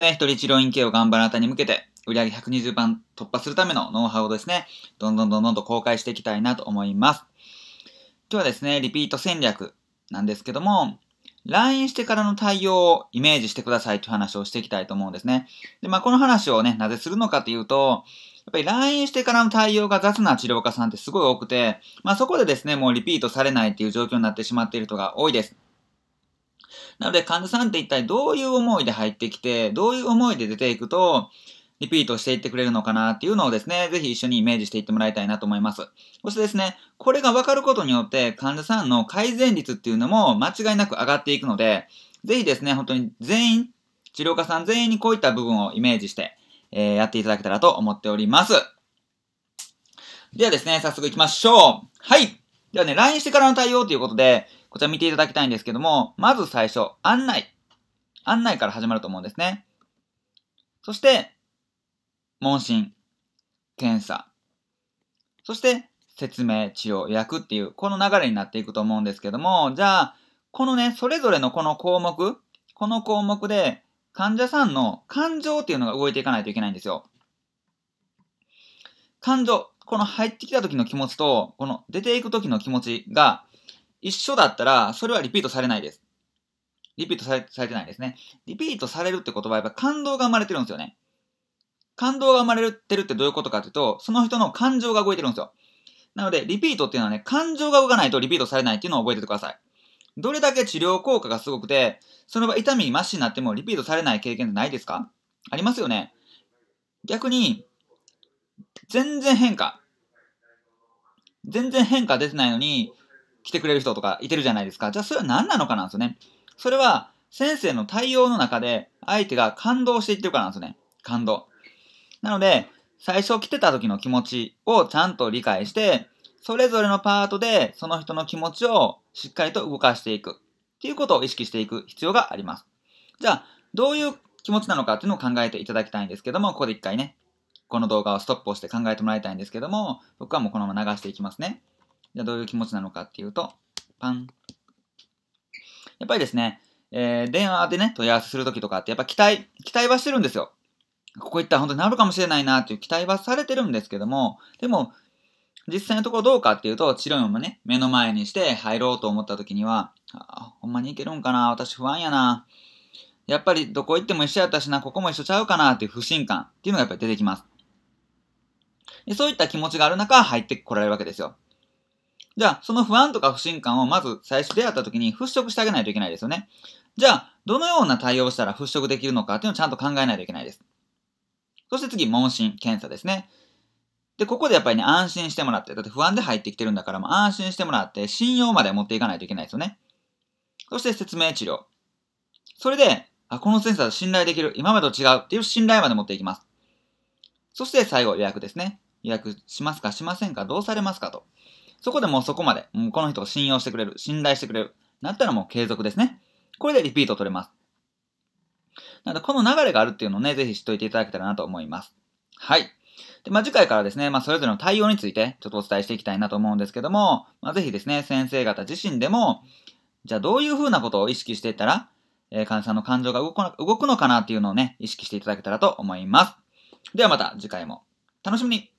ね、一人治療院系を頑張るあたりに向けて、売上120番突破するためのノウハウをですね、どんどんどんどんと公開していきたいなと思います。今日はですね、リピート戦略なんですけども、LINE してからの対応をイメージしてくださいという話をしていきたいと思うんですね。で、まあ、この話をね、なぜするのかというと、やっぱり LINE してからの対応が雑な治療家さんってすごい多くて、まあ、そこでですね、もうリピートされないっていう状況になってしまっている人が多いです。なので患者さんって一体どういう思いで入ってきて、どういう思いで出ていくと、リピートしていってくれるのかなっていうのをですね、ぜひ一緒にイメージしていってもらいたいなと思います。そしてですね、これが分かることによって患者さんの改善率っていうのも間違いなく上がっていくので、ぜひですね、本当に全員、治療家さん全員にこういった部分をイメージして、えー、やっていただけたらと思っております。ではですね、早速行きましょう。はい。ではね、LINE してからの対応ということで、こちら見ていただきたいんですけども、まず最初、案内。案内から始まると思うんですね。そして、問診、検査。そして、説明、治療、薬っていう、この流れになっていくと思うんですけども、じゃあ、このね、それぞれのこの項目、この項目で、患者さんの感情っていうのが動いていかないといけないんですよ。感情。この入ってきた時の気持ちと、この出ていく時の気持ちが一緒だったら、それはリピートされないです。リピートされされてないですね。リピートされるって言葉はやっぱ感動が生まれてるんですよね。感動が生まれてるってどういうことかっていうと、その人の感情が動いてるんですよ。なので、リピートっていうのはね、感情が動かないとリピートされないっていうのを覚えててください。どれだけ治療効果がすごくて、その場痛みマシになってもリピートされない経験ってないですかありますよね。逆に、全然変化。全然変化出てないのに、来てくれる人とかいてるじゃないですか。じゃあそれは何なのかなんですよね。それは、先生の対応の中で、相手が感動していってるからなんですよね。感動。なので、最初来てた時の気持ちをちゃんと理解して、それぞれのパートでその人の気持ちをしっかりと動かしていくっていうことを意識していく必要があります。じゃあ、どういう気持ちなのかっていうのを考えていただきたいんですけども、ここで一回ね、この動画をストップをして考えてもらいたいんですけども、僕はもうこのまま流していきますね。じゃあどういう気持ちなのかっていうと、パン。やっぱりですね、えー、電話でね、問い合わせするときとかって、やっぱ期待、期待はしてるんですよ。ここ行ったら本当になるかもしれないなっていう期待はされてるんですけども、でも、実際のところどうかっていうと、治療院もね、目の前にして入ろうと思ったときには、あほんまに行けるんかな私不安やなやっぱりどこ行っても一緒やったしな、ここも一緒ちゃうかなっていう不信感っていうのがやっぱり出てきます。そういった気持ちがある中、入ってこられるわけですよ。じゃあ、その不安とか不信感をまず最初出会った時に払拭してあげないといけないですよね。じゃあ、どのような対応をしたら払拭できるのかっていうのをちゃんと考えないといけないです。そして次、問診、検査ですね。で、ここでやっぱりね、安心してもらって、だって不安で入ってきてるんだから、もう安心してもらって、信用まで持っていかないといけないですよね。そして説明治療。それで、あ、この先生は信頼できる、今までと違うっていう信頼まで持っていきます。そして最後、予約ですね。予約しますかしませんかどうされますかと。そこでもうそこまで、もうこの人を信用してくれる、信頼してくれる。なったらもう継続ですね。これでリピート取れます。なので、この流れがあるっていうのをね、ぜひ知っておいていただけたらなと思います。はい。で、まあ、次回からですね、まあ、それぞれの対応について、ちょっとお伝えしていきたいなと思うんですけども、まあ、ぜひですね、先生方自身でも、じゃあどういうふうなことを意識していったら、えー、患者さんの感情が動くのかなっていうのをね、意識していただけたらと思います。ではまた次回も楽しみに